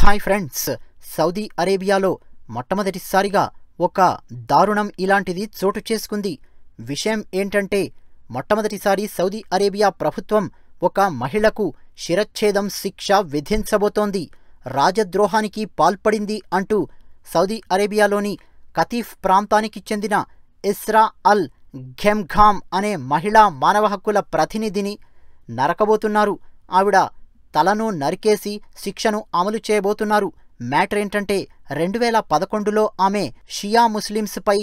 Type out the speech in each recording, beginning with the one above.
hi friends Saudi అరేబియాలో మొట్టమొదటిసారిగా ఒక దారుణం ఇలాంటిది చోటు చేసుకుంది విషయం ఏంటంటే మొట్టమొదటిసారి సౌదీ అరేబియా ప్రభుత్వం ఒక మహిళకు శిరచ్ఛేదం శిక్ష విధించబోతోంది రాజద్రోహానికి పాల్పడింది అంటూ సౌదీ అరేబియాలోని కతీఫ్ ప్రాంతానికి చెందిన ఇస్రా అల్ ఘెమ్ఘామ్ అనే మహిళా మానవ హక్కుల ప్రతినిధిని నరకబోతున్నారు ఆవిడ తలను నరికేసి శిక్షను అమలు చేయబోతున్నారు మ్యాటర్ ఏంటంటే రెండు వేల పదకొండులో ఆమె షియా ముస్లింస్పై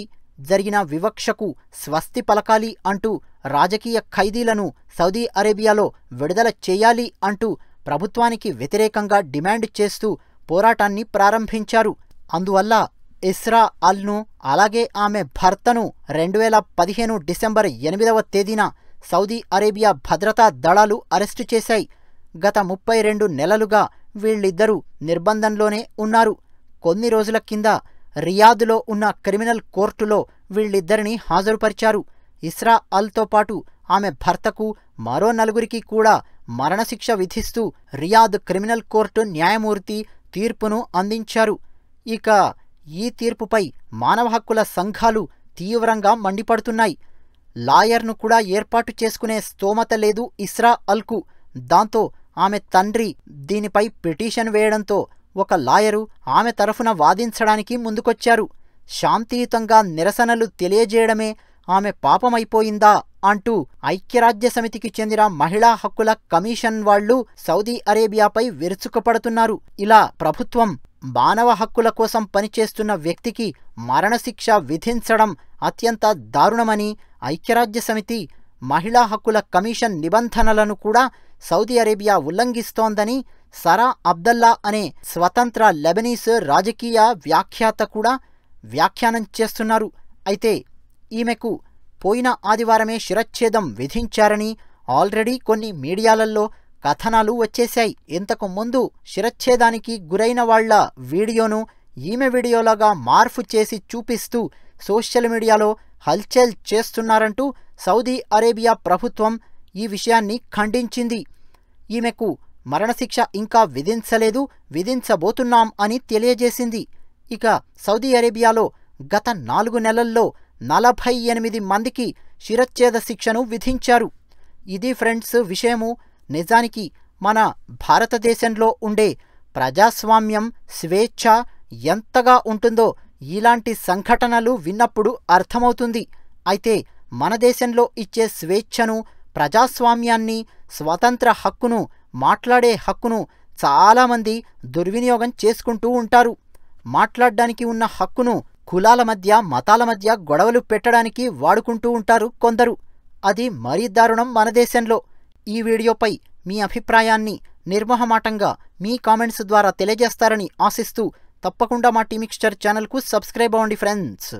జరిగిన వివక్షకు స్వస్తి పలకాలి అంటూ రాజకీయ ఖైదీలను సౌదీ అరేబియాలో విడుదల చేయాలి అంటూ ప్రభుత్వానికి వ్యతిరేకంగా డిమాండ్ చేస్తూ పోరాటాన్ని ప్రారంభించారు అందువల్ల ఇస్రా అల్ను అలాగే ఆమె భర్తను రెండు వేల పదిహేను డిసెంబర్ ఎనిమిదవ తేదీన సౌదీ అరేబియా భద్రతా దళాలు అరెస్టు చేశాయి గత ముప్పై రెండు నెలలుగా వీళ్ళిద్దరూ నిర్బంధంలోనే ఉన్నారు కొన్ని రోజుల కింద రియాద్లో ఉన్న క్రిమినల్ కోర్టులో వీళ్ళిద్దరినీ హాజరుపరిచారు ఇస్రా అల్తో పాటు ఆమె భర్తకు మరో నలుగురికి కూడా మరణశిక్ష విధిస్తూ రియాద్ క్రిమినల్ కోర్టు న్యాయమూర్తి తీర్పును అందించారు ఇక ఈ తీర్పుపై మానవ హక్కుల సంఘాలు తీవ్రంగా మండిపడుతున్నాయి లాయర్ను కూడా ఏర్పాటు చేసుకునే స్తోమత లేదు ఇస్రా అల్కు దాంతో ఆమె తండ్రి దీనిపై పిటిషన్ వేయడంతో ఒక లాయరు ఆమె తరఫున వాదించడానికి ముందుకొచ్చారు శాంతియుతంగా నిరసనలు తెలియజేయడమే ఆమె పాపమైపోయిందా అంటూ ఐక్యరాజ్య సమితికి చెందిన మహిళా హక్కుల కమిషన్ వాళ్లు సౌదీ అరేబియాపై విరుచుకుపడుతున్నారు ఇలా ప్రభుత్వం మానవ హక్కుల కోసం పనిచేస్తున్న వ్యక్తికి మరణశిక్ష విధించడం అత్యంత దారుణమని ఐక్యరాజ్య సమితి మహిళా హక్కుల కమిషన్ నిబంధనలను కూడా సౌదీ అరేబియా ఉల్లంఘిస్తోందని సరా అబ్దల్లా అనే స్వతంత్ర లెబనీస్ రాజకీయ వ్యాఖ్యాత కూడా వ్యాఖ్యానం చేస్తున్నారు అయితే ఈమెకు పోయిన ఆదివారమే శిరచ్ఛేదం విధించారని ఆల్రెడీ కొన్ని మీడియాలలో కథనాలు వచ్చేశాయి ఇంతకు ముందు శిరచ్ఛేదానికి గురైన వాళ్ల వీడియోను ఈమె వీడియోలాగా మార్పు చేసి చూపిస్తూ సోషల్ మీడియాలో హల్చల్ చేస్తున్నారంటూ సౌదీ అరేబియా ప్రభుత్వం ఈ విషయాన్ని ఖండించింది ఈమెకు మరణశిక్ష ఇంకా విధించలేదు విధించబోతున్నాం అని తెలియజేసింది ఇక సౌదీ అరేబియాలో గత నాలుగు నెలల్లో నలభై ఎనిమిది మందికి శిరచ్ఛేద శిక్షను విధించారు ఇది ఫ్రెండ్స్ విషయము నిజానికి మన భారతదేశంలో ఉండే ప్రజాస్వామ్యం స్వేచ్ఛ ఎంతగా ఉంటుందో ఇలాంటి సంఘటనలు విన్నప్పుడు అర్థమవుతుంది అయితే మన దేశంలో ఇచ్చే స్వేచ్ఛను ప్రజాస్వామ్యాన్ని స్వతంత్ర హక్కును మాట్లాడే హక్కును చాలామంది దుర్వినియోగం చేసుకుంటూ ఉంటారు మాట్లాడడానికి ఉన్న హక్కును కులాల మధ్య మతాల మధ్య గొడవలు పెట్టడానికి వాడుకుంటూ ఉంటారు కొందరు అది మరీ దారుణం మన దేశంలో ఈ వీడియోపై మీ అభిప్రాయాన్ని నిర్మహమాటంగా మీ కామెంట్స్ ద్వారా తెలియజేస్తారని ఆశిస్తూ తప్పకుండా మా మిక్స్చర్ ఛానల్కు సబ్స్క్రైబ్ అవ్వండి ఫ్రెండ్స్